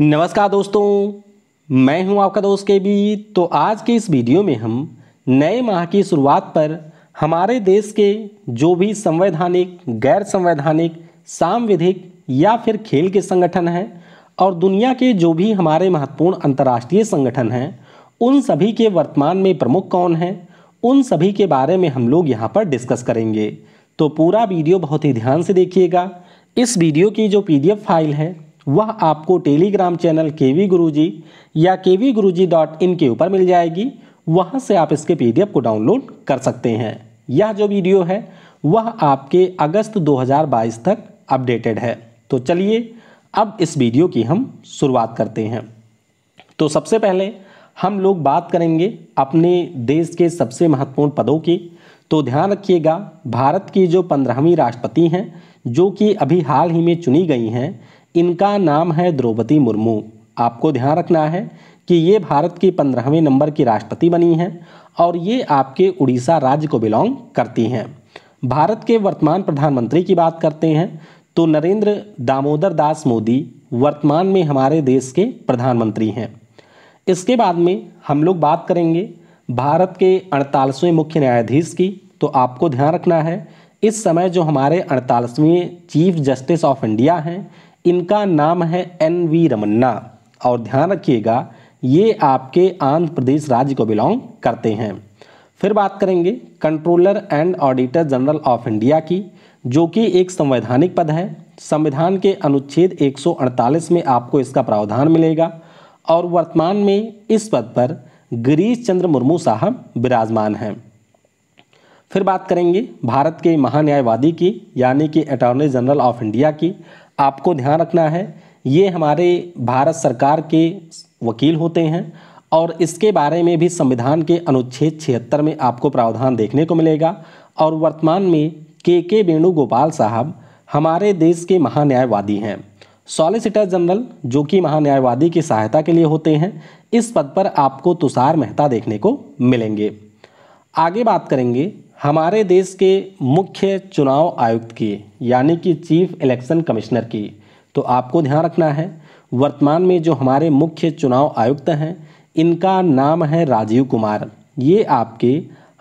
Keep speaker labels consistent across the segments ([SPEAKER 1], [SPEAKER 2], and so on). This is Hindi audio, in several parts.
[SPEAKER 1] नमस्कार दोस्तों मैं हूं आपका दोस्त के बी तो आज के इस वीडियो में हम नए माह की शुरुआत पर हमारे देश के जो भी संवैधानिक गैर संवैधानिक सांविधिक या फिर खेल के संगठन हैं और दुनिया के जो भी हमारे महत्वपूर्ण अंतर्राष्ट्रीय संगठन हैं उन सभी के वर्तमान में प्रमुख कौन हैं उन सभी के बारे में हम लोग यहाँ पर डिस्कस करेंगे तो पूरा वीडियो बहुत ही ध्यान से देखिएगा इस वीडियो की जो पीडीएफ फाइल है वह आपको टेलीग्राम चैनल के वी गुरु जी या के वी गुरु जी डॉट इन के ऊपर मिल जाएगी वहाँ से आप इसके एफ को डाउनलोड कर सकते हैं यह जो वीडियो है वह आपके अगस्त 2022 तक अपडेटेड है तो चलिए अब इस वीडियो की हम शुरुआत करते हैं तो सबसे पहले हम लोग बात करेंगे अपने देश के सबसे महत्वपूर्ण पदों की तो ध्यान रखिएगा भारत की जो पंद्रहवीं राष्ट्रपति हैं जो कि अभी हाल ही में चुनी गई हैं इनका नाम है द्रौपदी मुर्मू आपको ध्यान रखना है कि ये भारत की पंद्रहवें नंबर की राष्ट्रपति बनी हैं और ये आपके उड़ीसा राज्य को बिलोंग करती हैं भारत के वर्तमान प्रधानमंत्री की बात करते हैं तो नरेंद्र दामोदर दास मोदी वर्तमान में हमारे देश के प्रधानमंत्री हैं इसके बाद में हम लोग बात करेंगे भारत के अड़तालीसवें मुख्य न्यायाधीश की तो आपको ध्यान रखना है इस समय जो हमारे अड़तालीसवें चीफ जस्टिस ऑफ इंडिया हैं इनका नाम है एन वी रमन्ना और ध्यान रखिएगा ये आपके आंध्र प्रदेश राज्य को बिलोंग करते हैं फिर बात करेंगे Controller and Auditor General of India की जो कि एक संवैधानिक पद है संविधान के अनुच्छेद 148 में आपको इसका प्रावधान मिलेगा और वर्तमान में इस पद पर गिरीश चंद्र मुर्मू साहब विराजमान हैं फिर बात करेंगे भारत के महान्यायवादी की यानी कि अटॉर्नी जनरल ऑफ इंडिया की आपको ध्यान रखना है ये हमारे भारत सरकार के वकील होते हैं और इसके बारे में भी संविधान के अनुच्छेद छिहत्तर में आपको प्रावधान देखने को मिलेगा और वर्तमान में के के वेणुगोपाल साहब हमारे देश के महान्यायवादी हैं सॉलिसिटर जनरल जो कि महान्यायवादी की सहायता के लिए होते हैं इस पद पर आपको तुषार मेहता देखने को मिलेंगे आगे बात करेंगे हमारे देश के मुख्य चुनाव आयुक्त की यानी कि चीफ इलेक्शन कमिश्नर की तो आपको ध्यान रखना है वर्तमान में जो हमारे मुख्य चुनाव आयुक्त हैं इनका नाम है राजीव कुमार ये आपके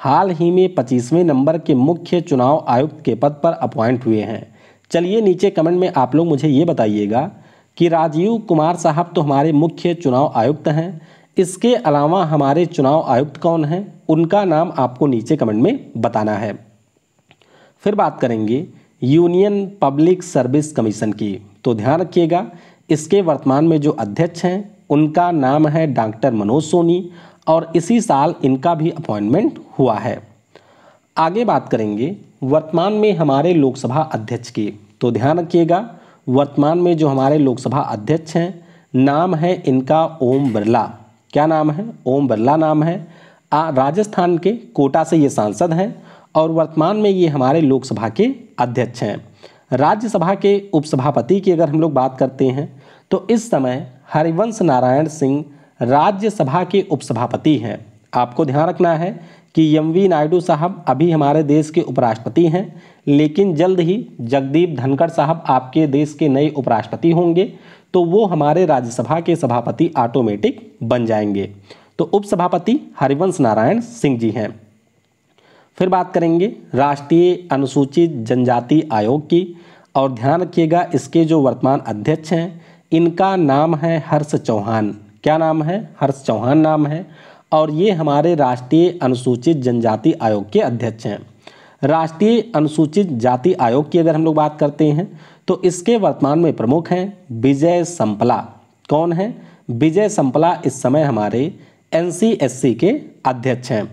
[SPEAKER 1] हाल ही में पच्चीसवें नंबर के मुख्य चुनाव आयुक्त के पद पर अपॉइंट हुए हैं चलिए नीचे कमेंट में आप लोग मुझे ये बताइएगा कि राजीव कुमार साहब तो हमारे मुख्य चुनाव आयुक्त हैं इसके अलावा हमारे चुनाव आयुक्त कौन हैं उनका नाम आपको नीचे कमेंट में बताना है फिर बात करेंगे यूनियन पब्लिक सर्विस कमीशन की तो ध्यान रखिएगा इसके वर्तमान में जो अध्यक्ष हैं उनका नाम है डॉक्टर मनोज सोनी और इसी साल इनका भी अपॉइंटमेंट हुआ है आगे बात करेंगे वर्तमान में हमारे लोकसभा अध्यक्ष की तो ध्यान रखिएगा वर्तमान में जो हमारे लोकसभा अध्यक्ष हैं नाम है इनका ओम बिरला क्या नाम है ओम बिरला नाम है आ, राजस्थान के कोटा से ये सांसद हैं और वर्तमान में ये हमारे लोकसभा के अध्यक्ष हैं राज्यसभा के उपसभापति की अगर हम लोग बात करते हैं तो इस समय हरिवंश नारायण सिंह राज्यसभा के उपसभापति हैं आपको ध्यान रखना है कि एम वी नायडू साहब अभी हमारे देश के उपराष्ट्रपति हैं लेकिन जल्द ही जगदीप धनखड़ साहब आपके देश के नए उपराष्ट्रपति होंगे तो वो हमारे राज्यसभा के सभापति ऑटोमेटिक बन जाएंगे तो उपसभापति हरिवंश नारायण सिंह जी हैं फिर बात करेंगे राष्ट्रीय अनुसूचित जनजाति आयोग की और ध्यान रखिएगा इसके जो वर्तमान अध्यक्ष हैं इनका नाम है हर्ष चौहान क्या नाम है हर्ष चौहान नाम है और ये हमारे राष्ट्रीय अनुसूचित जनजाति आयोग के अध्यक्ष हैं राष्ट्रीय अनुसूचित जाति आयोग की अगर हम लोग बात करते हैं तो इसके वर्तमान में प्रमुख हैं विजय संपला कौन है विजय संपला इस समय हमारे एन के अध्यक्ष हैं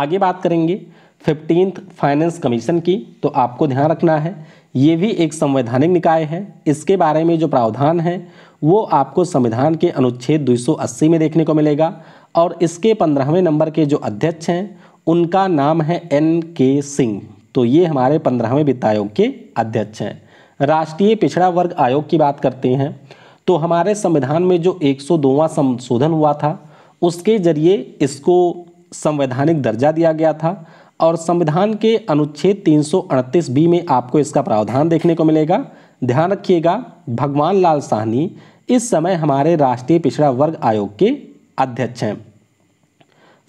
[SPEAKER 1] आगे बात करेंगे फिफ्टींथ फाइनेंस कमीशन की तो आपको ध्यान रखना है ये भी एक संवैधानिक निकाय है इसके बारे में जो प्रावधान है वो आपको संविधान के अनुच्छेद 280 में देखने को मिलेगा और इसके पंद्रहवें नंबर के जो अध्यक्ष हैं उनका नाम है एन के सिंह तो ये हमारे पंद्रहवें वित्त आयोग के अध्यक्ष हैं राष्ट्रीय पिछड़ा वर्ग आयोग की बात करते हैं तो हमारे संविधान में जो 102वां संशोधन हुआ था उसके जरिए इसको संवैधानिक दर्जा दिया गया था और संविधान के अनुच्छेद 338 बी में आपको इसका प्रावधान देखने को मिलेगा ध्यान रखिएगा भगवान लाल साहनी इस समय हमारे राष्ट्रीय पिछड़ा वर्ग आयोग के अध्यक्ष हैं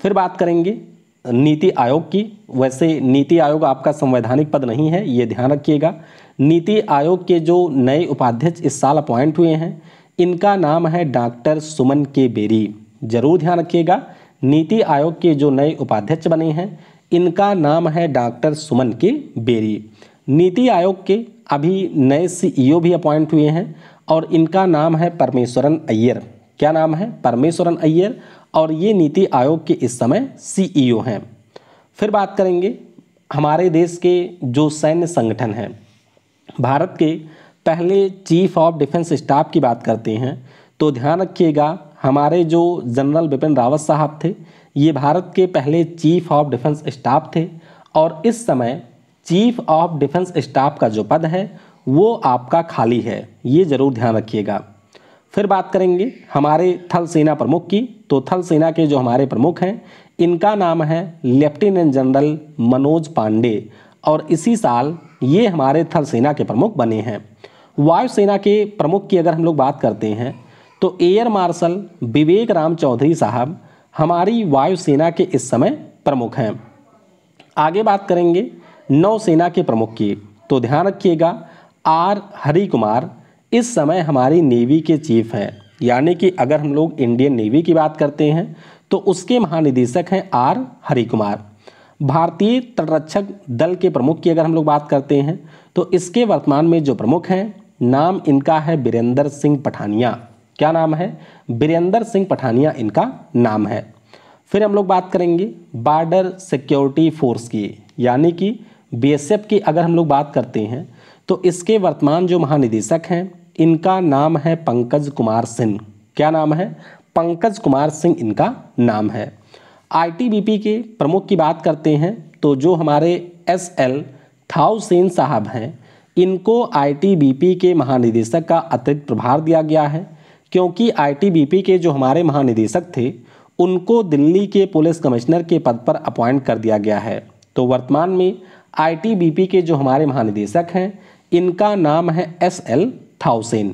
[SPEAKER 1] फिर बात करेंगे नीति आयोग की वैसे नीति आयोग आपका संवैधानिक पद नहीं है ये ध्यान रखिएगा नीति आयोग के जो नए उपाध्यक्ष इस साल अपॉइंट हुए हैं इनका नाम है डॉक्टर सुमन के बेरी जरूर ध्यान रखिएगा नीति आयोग के जो नए उपाध्यक्ष बने हैं इनका नाम है डॉक्टर सुमन के बेरी नीति आयोग के अभी नए सीईओ भी अपॉइंट हुए हैं और इनका नाम है परमेश्वरन अय्यर क्या नाम है परमेश्वरन अय्यर और ये नीति आयोग के इस समय सीईओ हैं फिर बात करेंगे हमारे देश के जो सैन्य संगठन हैं भारत के पहले चीफ ऑफ डिफेंस स्टाफ की बात करते हैं तो ध्यान रखिएगा हमारे जो जनरल बिपिन रावत साहब थे ये भारत के पहले चीफ ऑफ डिफेंस स्टाफ थे और इस समय चीफ ऑफ डिफेंस स्टाफ का जो पद है वो आपका खाली है ये ज़रूर ध्यान रखिएगा फिर बात करेंगे हमारे थल सेना प्रमुख की तो थल सेना के जो हमारे प्रमुख हैं इनका नाम है लेफ्टिनेंट जनरल मनोज पांडे और इसी साल ये हमारे थल सेना के प्रमुख बने हैं वायुसेना के प्रमुख की अगर हम लोग बात करते हैं तो एयर मार्शल विवेक राम चौधरी साहब हमारी वायुसेना के इस समय प्रमुख हैं आगे बात करेंगे नौसेना के प्रमुख की तो ध्यान रखिएगा आर हरि कुमार इस समय हमारी नेवी के चीफ हैं यानी कि अगर हम लोग इंडियन नेवी की बात करते हैं तो उसके महानिदेशक हैं आर हरि कुमार भारतीय तटरक्षक दल के प्रमुख की अगर हम लोग बात करते हैं तो इसके वर्तमान में जो प्रमुख हैं नाम इनका है बीरेंद्र सिंह पठानिया क्या नाम है बीरेंद्र सिंह पठानिया इनका नाम है फिर हम लोग बात करेंगे बॉर्डर सिक्योरिटी फोर्स की यानी कि बीएसएफ की अगर हम लोग बात करते हैं तो इसके वर्तमान जो महानिदेशक हैं इनका नाम है पंकज कुमार सिंह क्या नाम है पंकज कुमार सिंह इनका नाम है आईटीबीपी के प्रमुख की बात करते हैं तो जो हमारे एस एल थाउसेन साहब हैं इनको आईटीबीपी के महानिदेशक का अतिरिक्त प्रभार दिया गया है क्योंकि आईटीबीपी के जो हमारे महानिदेशक थे उनको दिल्ली के पुलिस कमिश्नर के पद पर अपॉइंट कर दिया गया है तो वर्तमान में आईटीबीपी के जो हमारे महानिदेशक हैं इनका नाम है एस एल थाउसेन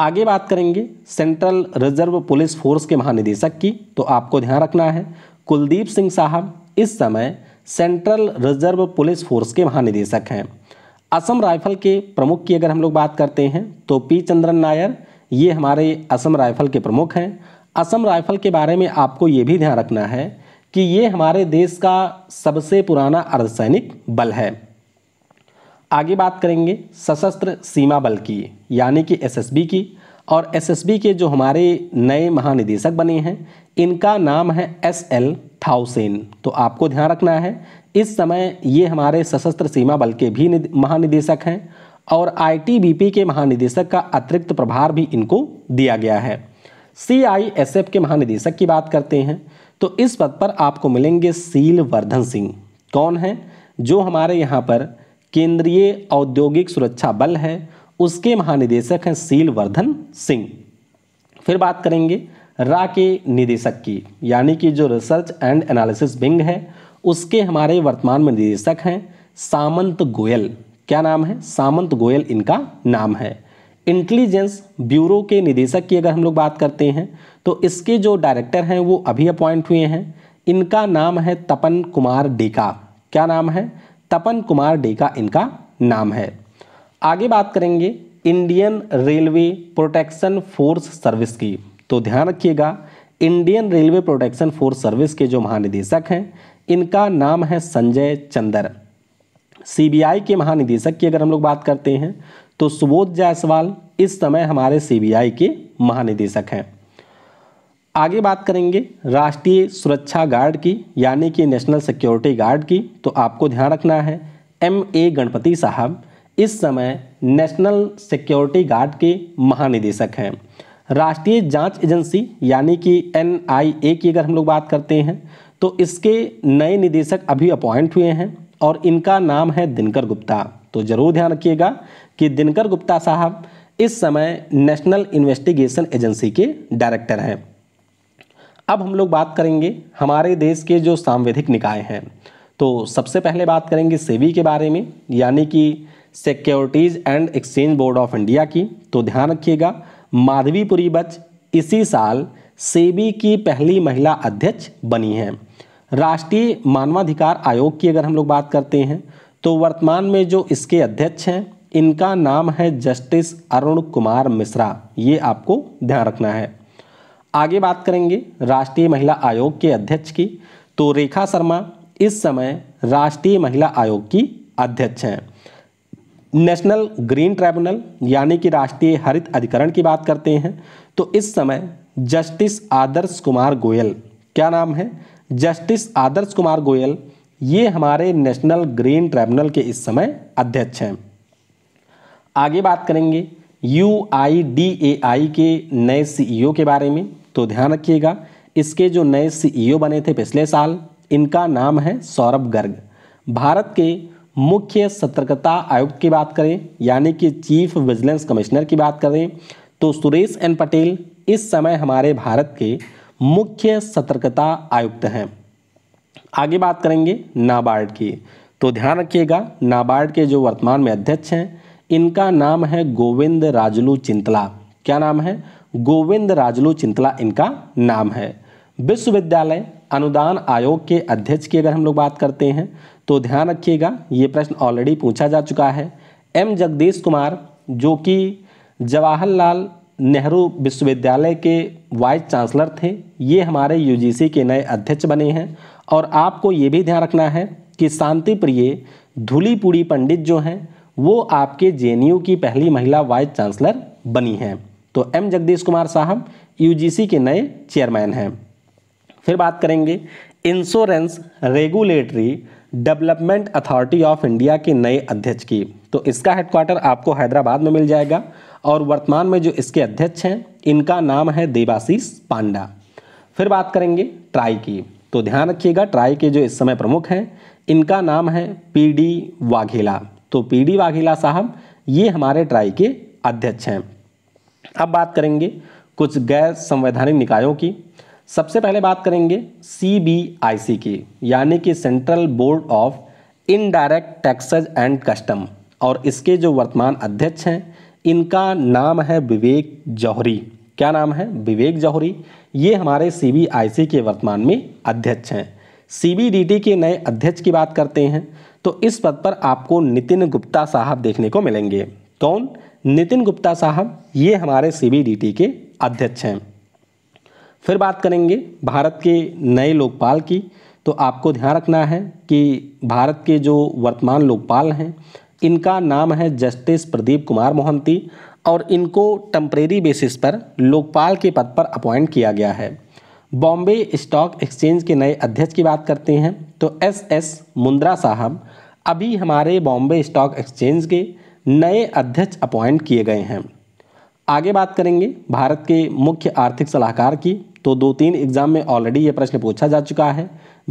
[SPEAKER 1] आगे बात करेंगे सेंट्रल रिजर्व पुलिस फोर्स के महानिदेशक की तो आपको ध्यान रखना है कुलदीप सिंह साहब इस समय सेंट्रल रिजर्व पुलिस फोर्स के महानिदेशक हैं असम राइफल के प्रमुख की अगर हम लोग बात करते हैं तो पी चंद्रन नायर ये हमारे असम राइफल के प्रमुख हैं असम राइफल के बारे में आपको ये भी ध्यान रखना है कि ये हमारे देश का सबसे पुराना अर्धसैनिक बल है आगे बात करेंगे सशस्त्र सीमा बल की यानी कि एसएसबी की और एसएसबी के जो हमारे नए महानिदेशक बने हैं इनका नाम है एस एल थाउसेन तो आपको ध्यान रखना है इस समय ये हमारे सशस्त्र सीमा बल के भी महानिदेशक हैं और आईटीबीपी के महानिदेशक का अतिरिक्त प्रभार भी इनको दिया गया है सीआईएसएफ के महानिदेशक की बात करते हैं तो इस पद पर आपको मिलेंगे सील वर्धन सिंह कौन है जो हमारे यहाँ पर केंद्रीय औद्योगिक सुरक्षा बल है उसके महानिदेशक हैं सील वर्धन सिंह फिर बात करेंगे रा के निदेशक की यानी कि जो रिसर्च एंड एनालिसिस विंग है उसके हमारे वर्तमान में निदेशक हैं सामंत गोयल क्या नाम है सामंत गोयल इनका नाम है इंटेलिजेंस ब्यूरो के निदेशक की अगर हम लोग बात करते हैं तो इसके जो डायरेक्टर हैं वो अभी अपॉइंट हुए हैं इनका नाम है तपन कुमार डेका क्या नाम है तपन कुमार डे का इनका नाम है आगे बात करेंगे Indian Railway Protection Force Service की तो ध्यान रखिएगा Indian Railway Protection Force Service के जो महानिदेशक हैं इनका नाम है संजय चंदर सीबीआई के महानिदेशक की अगर हम लोग बात करते हैं तो सुबोध जायसवाल इस समय हमारे सीबीआई के महानिदेशक हैं आगे बात करेंगे राष्ट्रीय सुरक्षा गार्ड की यानी कि नेशनल सिक्योरिटी गार्ड की तो आपको ध्यान रखना है एम ए गणपति साहब इस समय नेशनल सिक्योरिटी गार्ड के महानिदेशक हैं राष्ट्रीय जांच एजेंसी यानी कि एन की अगर हम लोग बात करते हैं तो इसके नए निदेशक अभी अपॉइंट हुए हैं और इनका नाम है दिनकर गुप्ता तो ज़रूर ध्यान रखिएगा कि दिनकर गुप्ता साहब इस समय नेशनल इन्वेस्टिगेशन एजेंसी के डायरेक्टर हैं अब हम लोग बात करेंगे हमारे देश के जो सांवैधिक निकाय हैं तो सबसे पहले बात करेंगे सेबी के बारे में यानी कि securities and exchange board of India की तो ध्यान रखिएगा माधवीपुरी बच इसी साल सेबी की पहली महिला अध्यक्ष बनी है राष्ट्रीय मानवाधिकार आयोग की अगर हम लोग बात करते हैं तो वर्तमान में जो इसके अध्यक्ष हैं इनका नाम है जस्टिस अरुण कुमार मिश्रा ये आपको ध्यान रखना है आगे बात करेंगे राष्ट्रीय महिला आयोग के अध्यक्ष की तो रेखा शर्मा इस समय राष्ट्रीय महिला आयोग की अध्यक्ष हैं नेशनल ग्रीन ट्राइब्यूनल यानी कि राष्ट्रीय हरित अधिकरण की बात करते हैं तो इस समय जस्टिस आदर्श कुमार गोयल क्या नाम है जस्टिस आदर्श कुमार गोयल ये हमारे नेशनल ग्रीन ट्राइब्यूनल के इस समय अध्यक्ष हैं आगे बात करेंगे यू आई डी ए आई के नए सीईओ के बारे में तो ध्यान रखिएगा इसके जो नए सीईओ e बने थे पिछले साल इनका नाम है सौरभ गर्ग भारत के मुख्य सतर्कता आयुक्त की बात करें यानी कि चीफ विजिलेंस कमिश्नर की बात करें तो सुरेश एन पटेल इस समय हमारे भारत के मुख्य सतर्कता आयुक्त हैं आगे बात करेंगे नाबार्ड की तो ध्यान रखिएगा नाबार्ड के जो वर्तमान में अध्यक्ष हैं इनका नाम है गोविंद राजलू चिंतला क्या नाम है गोविंद राजलू चिंतला इनका नाम है विश्वविद्यालय अनुदान आयोग के अध्यक्ष की अगर हम लोग बात करते हैं तो ध्यान रखिएगा ये प्रश्न ऑलरेडी पूछा जा चुका है एम जगदीश कुमार जो कि जवाहरलाल नेहरू विश्वविद्यालय के वाइस चांसलर थे ये हमारे यूजीसी के नए अध्यक्ष बने हैं और आपको ये भी ध्यान रखना है कि शांति प्रिय धुलीपुरी पंडित जो हैं वो आपके जे की पहली महिला वाइस चांसलर बनी हैं तो एम जगदीश कुमार साहब यूजीसी के नए चेयरमैन हैं फिर बात करेंगे insurance regulatory development authority of India के नए अध्यक्ष की तो इसका हेडक्वार्टर आपको हैदराबाद में मिल जाएगा और वर्तमान में जो इसके अध्यक्ष हैं इनका नाम है देवाशीष पांडा फिर बात करेंगे ट्राई की तो ध्यान रखिएगा ट्राई के जो इस समय प्रमुख हैं इनका नाम है पी डी वाघेला तो पी डी वाघेला साहब ये हमारे ट्राई के अध्यक्ष हैं अब बात करेंगे कुछ गैर संवैधानिक निकायों की सबसे पहले बात करेंगे सी की यानी कि central board of indirect taxes and custom और इसके जो वर्तमान अध्यक्ष हैं इनका नाम है विवेक जौहरी क्या नाम है विवेक जौहरी ये हमारे सी के वर्तमान में अध्यक्ष हैं सी के नए अध्यक्ष की बात करते हैं तो इस पद पर आपको नितिन गुप्ता साहब देखने को मिलेंगे कौन नितिन गुप्ता साहब ये हमारे सीबीडीटी के अध्यक्ष हैं फिर बात करेंगे भारत के नए लोकपाल की तो आपको ध्यान रखना है कि भारत के जो वर्तमान लोकपाल हैं इनका नाम है जस्टिस प्रदीप कुमार मोहंती और इनको टम्परेरी बेसिस पर लोकपाल के पद पर अपॉइंट किया गया है बॉम्बे स्टॉक एक्सचेंज के नए अध्यक्ष की बात करते हैं तो एस एस मुंद्रा साहब अभी हमारे बॉम्बे स्टॉक एक्सचेंज के नए अध्यक्ष अपॉइंट किए गए हैं आगे बात करेंगे भारत के मुख्य आर्थिक सलाहकार की तो दो तीन एग्जाम में ऑलरेडी ये प्रश्न पूछा जा चुका है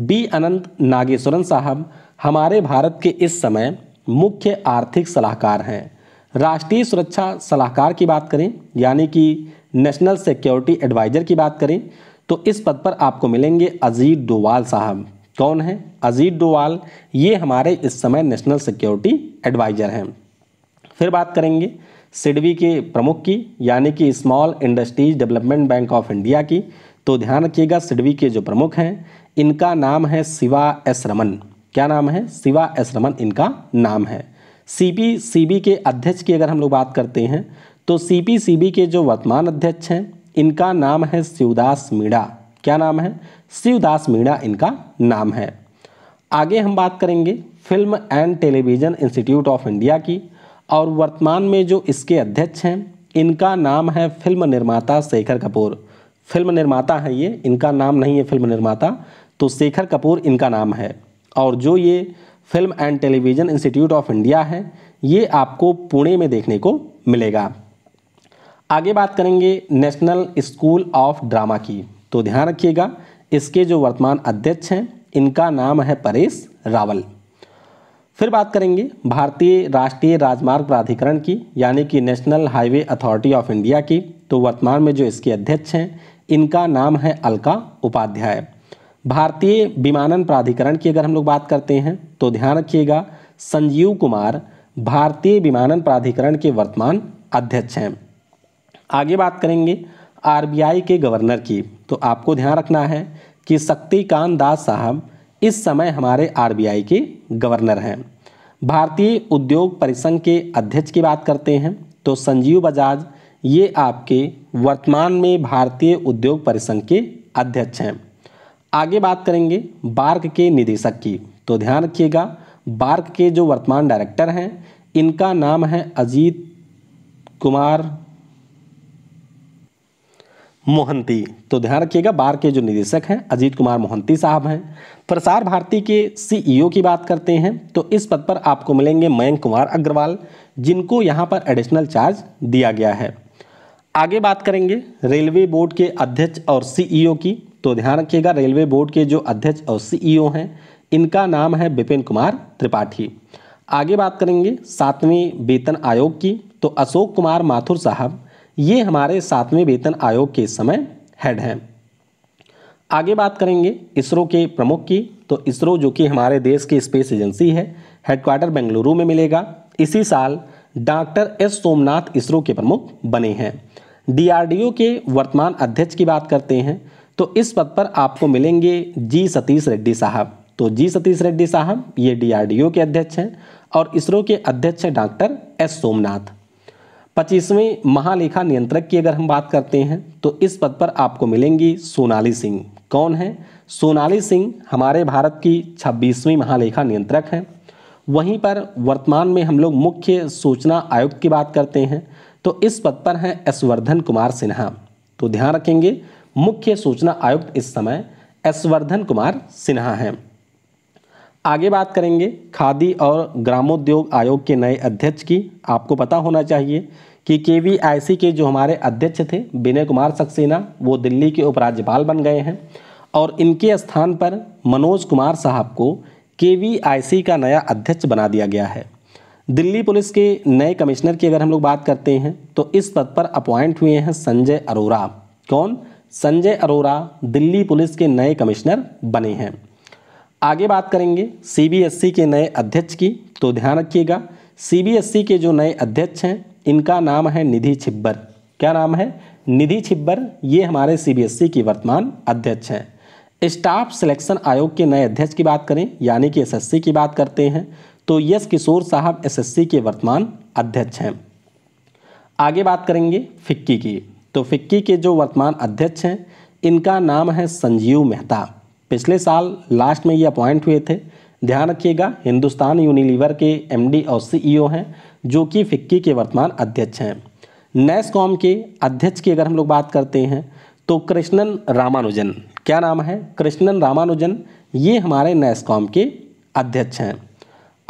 [SPEAKER 1] बी अनंत नागेश्वरन साहब हमारे भारत के इस समय मुख्य आर्थिक सलाहकार हैं राष्ट्रीय सुरक्षा सलाहकार की बात करें यानी कि नेशनल सिक्योरिटी एडवाइज़र की बात करें तो इस पद पर आपको मिलेंगे अजीत डोवाल साहब कौन है अजीत डोवाल ये हमारे इस समय नेशनल सिक्योरिटी एडवाइज़र हैं फिर बात करेंगे सिडवी के प्रमुख की यानी कि small industries development bank of India की तो ध्यान रखिएगा सिडवी के जो प्रमुख हैं इनका नाम है शिवा एस रमन क्या नाम है शिवा एस रमन इनका नाम है सी के अध्यक्ष की अगर हम लोग बात करते हैं तो सी के जो वर्तमान अध्यक्ष हैं इनका नाम है शिवदास मीणा क्या नाम है शिवदास मीणा इनका नाम है आगे हम बात करेंगे film and television institute of India की और वर्तमान में जो इसके अध्यक्ष हैं इनका नाम है फिल्म निर्माता शेखर कपूर फिल्म निर्माता है ये इनका नाम नहीं है फिल्म निर्माता तो शेखर कपूर इनका नाम है और जो ये film and television institute of India है ये आपको पुणे में देखने को मिलेगा आगे बात करेंगे नेशनल स्कूल ऑफ ड्रामा की तो ध्यान रखिएगा इसके जो वर्तमान अध्यक्ष हैं इनका नाम है परेश रावल फिर बात करेंगे भारतीय राष्ट्रीय राजमार्ग प्राधिकरण की यानी कि national highway authority of India की तो वर्तमान में जो इसके अध्यक्ष हैं इनका नाम है अलका उपाध्याय भारतीय विमानन प्राधिकरण की अगर हम लोग बात करते हैं तो ध्यान रखिएगा संजीव कुमार भारतीय विमानन प्राधिकरण के वर्तमान अध्यक्ष हैं आगे बात करेंगे आरबीआई के गवर्नर की तो आपको ध्यान रखना है कि शक्तिकांत दास साहब इस समय हमारे आरबीआई के गवर्नर हैं भारतीय उद्योग परिसंघ के अध्यक्ष की बात करते हैं तो संजीव बजाज ये आपके वर्तमान में भारतीय उद्योग परिसंघ के अध्यक्ष हैं आगे बात करेंगे बार्क के निदेशक की तो ध्यान रखिएगा बार्क के जो वर्तमान डायरेक्टर हैं इनका नाम है अजीत कुमार मोहंती तो ध्यान रखिएगा बार के जो निदेशक हैं अजीत कुमार मोहंती साहब हैं प्रसार भारती के सीईओ e की बात करते हैं तो इस पद पर आपको मिलेंगे मयंक कुमार अग्रवाल जिनको यहाँ पर एडिशनल चार्ज दिया गया है आगे बात करेंगे रेलवे बोर्ड के अध्यक्ष और सीईओ e की तो ध्यान रखिएगा रेलवे बोर्ड के जो अध्यक्ष और सीईओ e हैं इनका नाम है बिपिन कुमार त्रिपाठी आगे बात करेंगे सातवें वेतन आयोग की तो अशोक कुमार माथुर साहब ये हमारे सातवें वेतन आयोग के समय हेड हैं आगे बात करेंगे इसरो के प्रमुख की तो इसरो जो कि हमारे देश की स्पेस एजेंसी है हेडक्वार्टर बेंगलुरु में मिलेगा इसी साल डॉक्टर एस सोमनाथ इसरो के प्रमुख बने हैं डीआरडीओ के वर्तमान अध्यक्ष की बात करते हैं तो इस पद पर आपको मिलेंगे जी सतीश रेड्डी साहब तो जी सतीश रेड्डी साहब ये डीआरडीओ के अध्यक्ष हैं और इसरो के अध्यक्ष हैं डॉक्टर एस सोमनाथ पच्चीसवें महालेखा नियंत्रक की अगर हम बात करते हैं तो इस पद पर आपको मिलेंगी सोनाली सिंह कौन है सोनाली सिंह हमारे भारत की छब्बीसवीं महालेखा नियंत्रक हैं वहीं पर वर्तमान में हम लोग मुख्य सूचना आयुक्त की बात करते हैं तो इस पद पर हैं एसवर्धन कुमार सिन्हा तो ध्यान रखेंगे मुख्य सूचना आयुक्त इस समय एसवर्धन कुमार सिन्हा हैं आगे बात करेंगे खादी और ग्रामोद्योग आयोग के नए अध्यक्ष की आपको पता होना चाहिए कि के वी आई सी के जो हमारे अध्यक्ष थे विनय कुमार सक्सेना वो दिल्ली के उपराज्यपाल बन गए हैं और इनके स्थान पर मनोज कुमार साहब को के वी आई सी का नया अध्यक्ष बना दिया गया है दिल्ली पुलिस के नए कमिश्नर की अगर हम लोग बात करते हैं तो इस पद पर अपॉइंट हुए हैं संजय अरोरा कौन संजय अरोरा दिल्ली पुलिस के नए कमिश्नर बने हैं आगे बात करेंगे सीबीएसई e के नए अध्यक्ष की तो ध्यान रखिएगा सीबीएसई e के जो नए अध्यक्ष हैं इनका नाम है निधि छिब्बर क्या नाम है निधि छिब्बर ये हमारे सीबीएसई e की वर्तमान अध्यक्ष हैं स्टाफ सिलेक्शन आयोग के नए अध्यक्ष की बात करें यानी कि एसएससी की बात करते हैं तो यश किशोर साहब एसएससी के वर्तमान अध्यक्ष हैं आगे बात करेंगे फिक्की की तो फिक्की के जो वर्तमान अध्यक्ष हैं इनका नाम है संजीव मेहता पिछले साल लास्ट में ये अपॉइंट हुए थे ध्यान रखिएगा हिंदुस्तान यूनिलीवर के एमडी और सीईओ e हैं जो कि फिक्की के वर्तमान अध्यक्ष हैं कॉम के अध्यक्ष की अगर हम लोग बात करते हैं तो कृष्णन रामानुजन क्या नाम है कृष्णन रामानुजन ये हमारे कॉम के अध्यक्ष हैं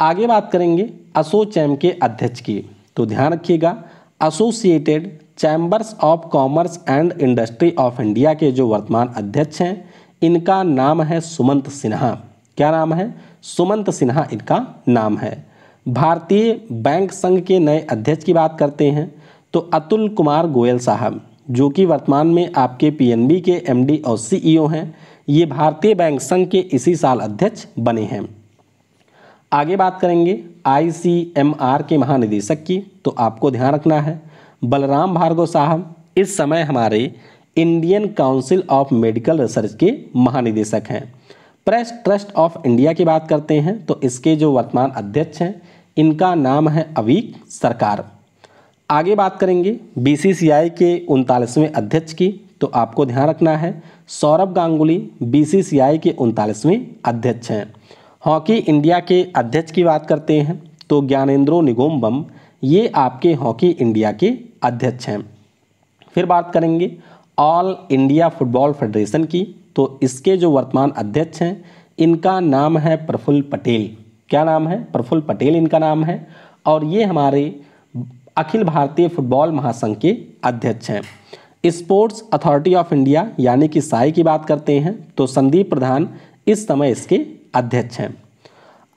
[SPEAKER 1] आगे बात करेंगे असोचैम के अध्यक्ष की तो ध्यान रखिएगा associated chambers of commerce and industry of India के जो वर्तमान अध्यक्ष हैं इनका नाम है सुमंत सिन्हा क्या नाम है सुमंत सिन्हा इनका नाम है भारतीय बैंक संघ के नए अध्यक्ष की बात करते हैं तो अतुल कुमार गोयल साहब जो कि वर्तमान में आपके पीएनबी के एमडी और सीईओ e हैं ये भारतीय बैंक संघ के इसी साल अध्यक्ष बने हैं आगे बात करेंगे आईसीएमआर के महानिदेशक की तो आपको ध्यान रखना है बलराम भार्गव साहब इस समय हमारे Indian council of medical research के महानिदेशक हैं प्रेस ट्रस्ट ऑफ इंडिया की बात करते हैं तो इसके जो वर्तमान अध्यक्ष हैं इनका नाम है अवीक सरकार आगे बात करेंगे बीसीसीआई के उनतालीसवें अध्यक्ष की तो आपको ध्यान रखना है सौरभ गांगुली बीसीसीआई के उनतालीसवें अध्यक्ष हैं हॉकी इंडिया के अध्यक्ष की बात करते हैं तो ज्ञानेन्द्रो निगोम्बम ये आपके हॉकी इंडिया के अध्यक्ष हैं फिर बात करेंगे ऑल इंडिया फुटबॉल फेडरेशन की तो इसके जो वर्तमान अध्यक्ष हैं इनका नाम है प्रफुल्ल पटेल क्या नाम है प्रफुल्ल पटेल इनका नाम है और ये हमारे अखिल भारतीय फुटबॉल महासंघ के अध्यक्ष हैं स्पोर्ट्स अथॉरिटी ऑफ इंडिया यानी कि साई की बात करते हैं तो संदीप प्रधान इस समय इसके अध्यक्ष हैं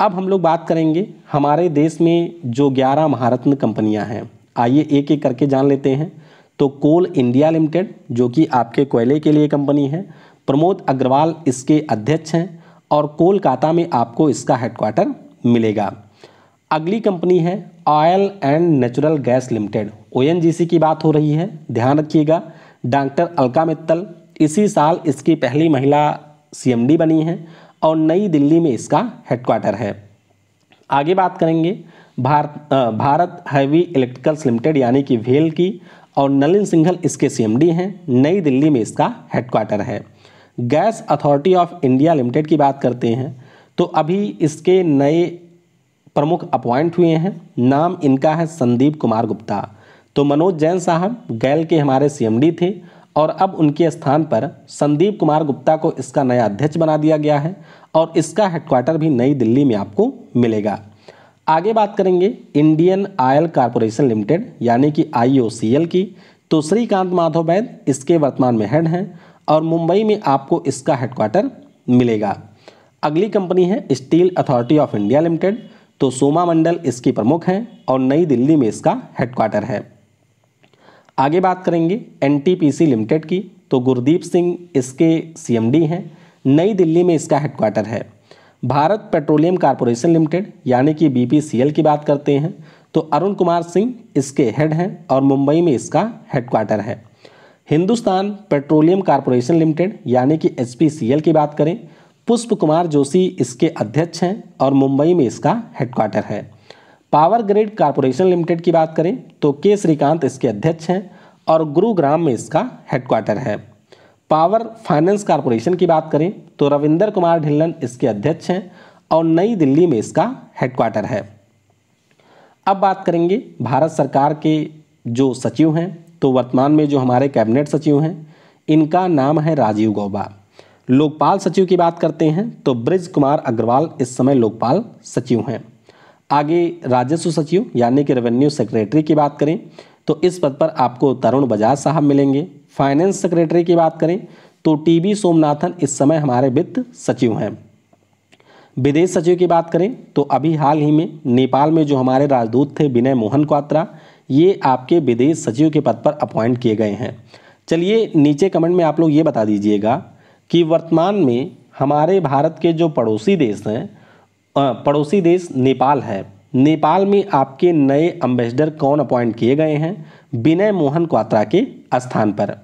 [SPEAKER 1] अब हम लोग बात करेंगे हमारे देश में जो 11 महारत्न कंपनियां हैं आइए एक एक करके जान लेते हैं तो कोल इंडिया लिमिटेड जो कि आपके कोयले के लिए कंपनी है प्रमोद अग्रवाल इसके अध्यक्ष हैं और कोलकाता में आपको इसका हेडक्वार्टर मिलेगा अगली कंपनी है oil and natural gas limited O की बात हो रही है ध्यान रखिएगा डॉक्टर अलका मित्तल इसी साल इसकी पहली महिला सीएमडी बनी है और नई दिल्ली में इसका हेडक्वार्टर है आगे बात करेंगे Bharat Bharat heavy electricals limited यानी कि भेल की और नलिन सिंघल इसके सीएमडी हैं नई दिल्ली में इसका हेडक्वार्टर है gas authority of India limited की बात करते हैं तो अभी इसके नए प्रमुख अपॉइंट हुए हैं नाम इनका है संदीप कुमार गुप्ता तो मनोज जैन साहब गैल के हमारे सीएमडी थे और अब उनके स्थान पर संदीप कुमार गुप्ता को इसका नया अध्यक्ष बना दिया गया है और इसका हेडक्वार्टर भी नई दिल्ली में आपको मिलेगा आगे बात करेंगे इंडियन ऑयल कॉरपोरेशन लिमिटेड यानी कि आईओसीएल की तो श्रीकांत माधव वैद इसके वर्तमान में हेड हैं और मुंबई में आपको इसका हेडक्वार्टर मिलेगा अगली कंपनी है steel authority of India limited तो सोमा मंडल इसकी प्रमुख हैं और नई दिल्ली में इसका हेडक्वार्टर है आगे बात करेंगे एन लिमिटेड की तो गुरदीप सिंह इसके सी हैं नई दिल्ली में इसका हेडक्वार्टर है भारत पेट्रोलियम कॉरपोरेशन लिमिटेड यानी कि बी की बात करते हैं तो अरुण कुमार सिंह इसके हेड हैं और मुंबई में इसका हेडक्वार्टर है हिंदुस्तान पेट्रोलियम कॉरपोरेशन लिमिटेड यानी कि एच की बात करें पुष्प कुमार जोशी इसके अध्यक्ष हैं और मुंबई में इसका हेडक्वार्टर है पावर ग्रिड कॉरपोरेशन लिमिटेड की बात करें तो के श्रीकांत इसके अध्यक्ष हैं और गुरुग्राम में इसका हेडक्वार्टर है पावर फाइनेंस कॉरपोरेशन की बात करें तो रविंदर कुमार ढिल्लन इसके अध्यक्ष हैं और नई दिल्ली में इसका हेडक्वार्टर है अब बात करेंगे भारत सरकार के जो सचिव हैं तो वर्तमान में जो हमारे कैबिनेट सचिव हैं इनका नाम है राजीव गौबा लोकपाल सचिव की बात करते हैं तो ब्रिज कुमार अग्रवाल इस समय लोकपाल सचिव हैं आगे राजस्व सचिव यानी कि रेवेन्यू सेक्रेटरी की बात करें तो इस पद पर आपको तरुण बजाज साहब मिलेंगे फाइनेंस सेक्रेटरी की बात करें तो टीबी सोमनाथन इस समय हमारे वित्त सचिव हैं विदेश सचिव की बात करें तो अभी हाल ही में नेपाल में जो हमारे राजदूत थे विनय मोहन क्वात्रा ये आपके विदेश सचिव के पद पर अपॉइंट किए गए हैं चलिए नीचे कमेंट में आप लोग ये बता दीजिएगा कि वर्तमान में हमारे भारत के जो पड़ोसी देश हैं पड़ोसी देश नेपाल है नेपाल में आपके नए अम्बेसडर कौन अपॉइंट किए गए हैं विनय मोहन क्वात्रा के स्थान पर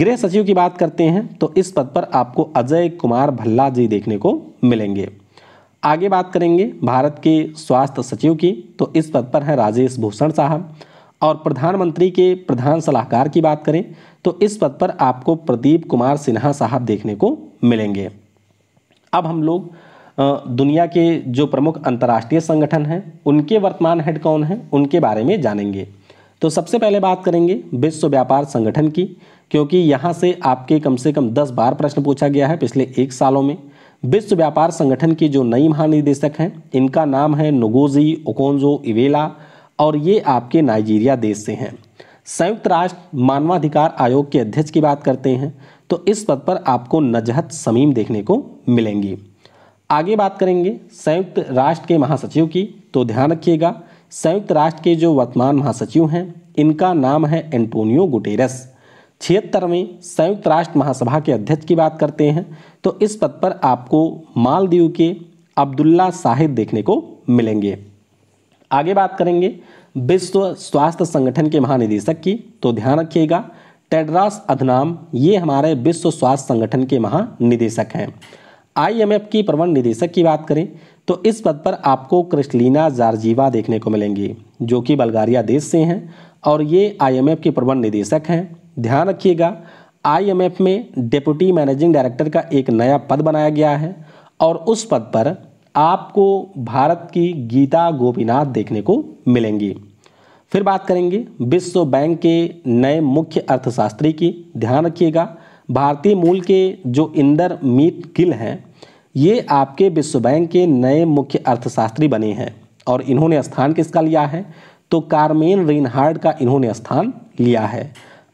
[SPEAKER 1] गृह सचिव की बात करते हैं तो इस पद पर आपको अजय कुमार भल्ला जी देखने को मिलेंगे आगे बात करेंगे भारत के स्वास्थ्य सचिव की तो इस पद पर हैं राजेश भूषण साहब और प्रधानमंत्री के प्रधान सलाहकार की बात करें तो इस पद पर आपको प्रदीप कुमार सिन्हा साहब देखने को मिलेंगे अब हम लोग दुनिया के जो प्रमुख अंतर्राष्ट्रीय संगठन हैं उनके वर्तमान हेड कौन हैं उनके बारे में जानेंगे तो सबसे पहले बात करेंगे विश्व व्यापार संगठन की क्योंकि यहाँ से आपके कम से कम दस बार प्रश्न पूछा गया है पिछले एक सालों में विश्व व्यापार संगठन की जो नई महानिदेशक हैं इनका नाम है नोगोजी ओकोंजो इवेला और ये आपके नाइजीरिया देश से हैं संयुक्त राष्ट्र मानवाधिकार आयोग के अध्यक्ष की बात करते हैं तो इस पद पर आपको नजहत समीम देखने को मिलेंगी आगे बात करेंगे संयुक्त राष्ट्र के महासचिव की तो ध्यान रखिएगा संयुक्त राष्ट्र के जो वर्तमान महासचिव हैं इनका नाम है एंटोनियो गुटेरस छिहत्तरवें संयुक्त राष्ट्र महासभा के अध्यक्ष की बात करते हैं तो इस पद पर आपको मालदीव के अब्दुल्ला साहिद देखने को मिलेंगे आगे बात करेंगे विश्व स्वास्थ्य संगठन के महानिदेशक की तो ध्यान रखिएगा टेड्रास अधनाम ये हमारे विश्व स्वास्थ्य संगठन के महानिदेशक हैं आईएमएफ की प्रबंध निदेशक की बात करें तो इस पद पर आपको क्रिस्टलिना जारजीवा देखने को मिलेंगी जो कि बल्गारिया देश से हैं और ये आईएमएफ के प्रबंध निदेशक हैं ध्यान रखिएगा आईएमएफ में डिप्टी मैनेजिंग डायरेक्टर का एक नया पद बनाया गया है और उस पद पर आपको भारत की गीता गोपीनाथ देखने को मिलेंगी फिर बात करेंगे विश्व बैंक के नए मुख्य अर्थशास्त्री की ध्यान रखिएगा भारतीय मूल के जो इंदर मीट गिल हैं ये आपके विश्व बैंक के नए मुख्य अर्थशास्त्री बने हैं और इन्होंने स्थान किसका लिया है तो कार्मेन रिनहार्ड का इन्होंने स्थान लिया है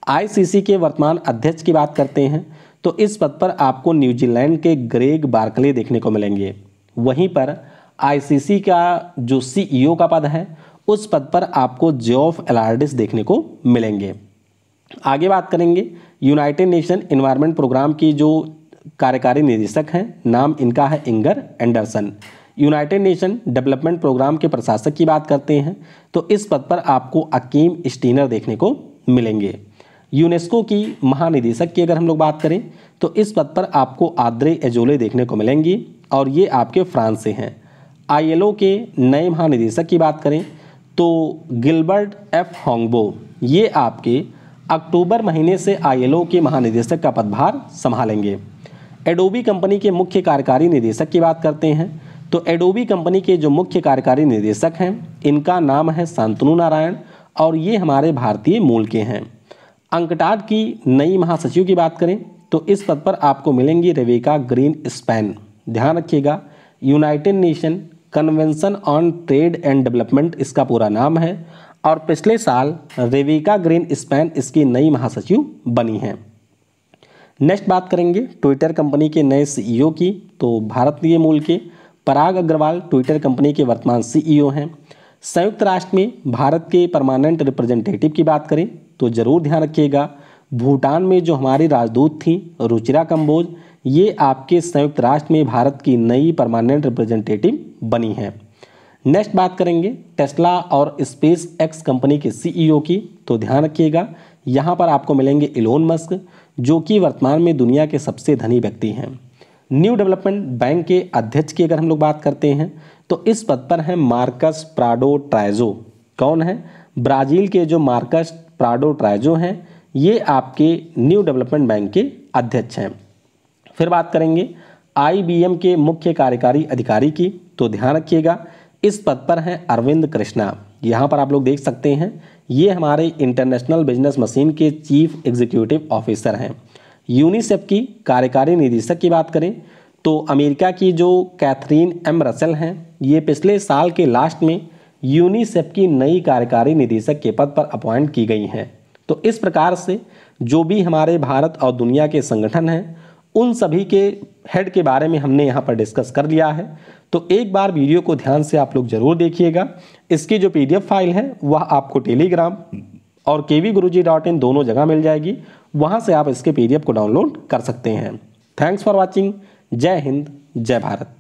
[SPEAKER 1] आईसीसी के वर्तमान अध्यक्ष की बात करते हैं तो इस पद पर आपको न्यूजीलैंड के ग्रेग बार्कले देखने को मिलेंगे वहीं पर आईसीसी का जो सीईओ का पद है उस पद पर आपको जॉफ एलार्डिस देखने को मिलेंगे आगे बात करेंगे यूनाइटेड नेशन इन्वायरमेंट प्रोग्राम की जो कार्यकारी निदेशक हैं नाम इनका है Inger Andersen united nation development programme के प्रशासक की बात करते हैं तो इस पद पर आपको अकीम स्टीनर देखने को मिलेंगे यूनेस्को की महानिदेशक की अगर हम लोग बात करें तो इस पद पर आपको आद्रे एजोले देखने को मिलेंगी और ये आपके फ्रांस से हैं आईएलओ के नए महानिदेशक की बात करें तो गिलबर्ट एफ होंगबो ये आपके अक्टूबर महीने से आईएलओ के महानिदेशक का पदभार संभालेंगे एडोबी कंपनी के मुख्य कार्यकारी निदेशक की बात करते हैं तो एडोबी कंपनी के जो मुख्य कार्यकारी निदेशक हैं इनका नाम है शांतनु नारायण और ये हमारे भारतीय मूल के हैं अंकटाड की नई महासचिव की बात करें तो इस पद पर आपको मिलेंगी रेवेका ग्रीन स्पैन ध्यान रखिएगा united nation convention on trade and development इसका पूरा नाम है और पिछले साल रेविका ग्रीन स्पैन इसकी नई महासचिव बनी हैं नेक्स्ट बात करेंगे ट्विटर कंपनी के नए सीईओ e की तो भारतीय मूल के पराग अग्रवाल ट्विटर कंपनी के वर्तमान सीईओ e हैं संयुक्त राष्ट्र में भारत के परमानेंट रिप्रेजेंटेटिव की बात करें तो ज़रूर ध्यान रखिएगा भूटान में जो हमारी राजदूत थी रुचिरा कंबोज ये आपके संयुक्त राष्ट्र में भारत की नई परमानेंट रिप्रेजेंटेटिव बनी है नेक्स्ट बात करेंगे टेस्ला और स्पेस एक्स कंपनी के सीईओ की तो ध्यान रखिएगा यहाँ पर आपको मिलेंगे इलोन मस्क जो कि वर्तमान में दुनिया के सबसे धनी व्यक्ति हैं न्यू डेवलपमेंट बैंक के अध्यक्ष की अगर हम लोग बात करते हैं तो इस पद पर हैं मार्कस प्राडो ट्राइजो कौन है ब्राज़ील के जो मार्कस प्राडो ट्राइजो हैं ये आपके न्यू डेवलपमेंट बैंक के अध्यक्ष हैं फिर बात करेंगे आईबीएम के मुख्य कार्यकारी अधिकारी की तो ध्यान रखिएगा इस पद पर हैं अरविंद कृष्णा यहाँ पर आप लोग देख सकते हैं ये हमारे इंटरनेशनल बिजनेस मशीन के चीफ एग्जीक्यूटिव ऑफिसर हैं यूनिसेफ की कार्यकारी निदेशक की बात करें तो अमेरिका की जो कैथरीन एम रसल हैं ये पिछले साल के लास्ट में यूनिसेफ की नई कार्यकारी निदेशक के पद पर अपॉइंट की गई हैं तो इस प्रकार से जो भी हमारे भारत और दुनिया के संगठन हैं उन सभी के हेड के बारे में हमने यहाँ पर डिस्कस कर लिया है तो एक बार वीडियो को ध्यान से आप लोग जरूर देखिएगा इसकी जो पीडीएफ फाइल है वह आपको टेलीग्राम और के वी गुरु जी डॉट इन दोनों जगह मिल जाएगी वहाँ से आप इसके पीडीएफ को डाउनलोड कर सकते हैं थैंक्स फॉर वॉचिंग जय हिंद जय भारत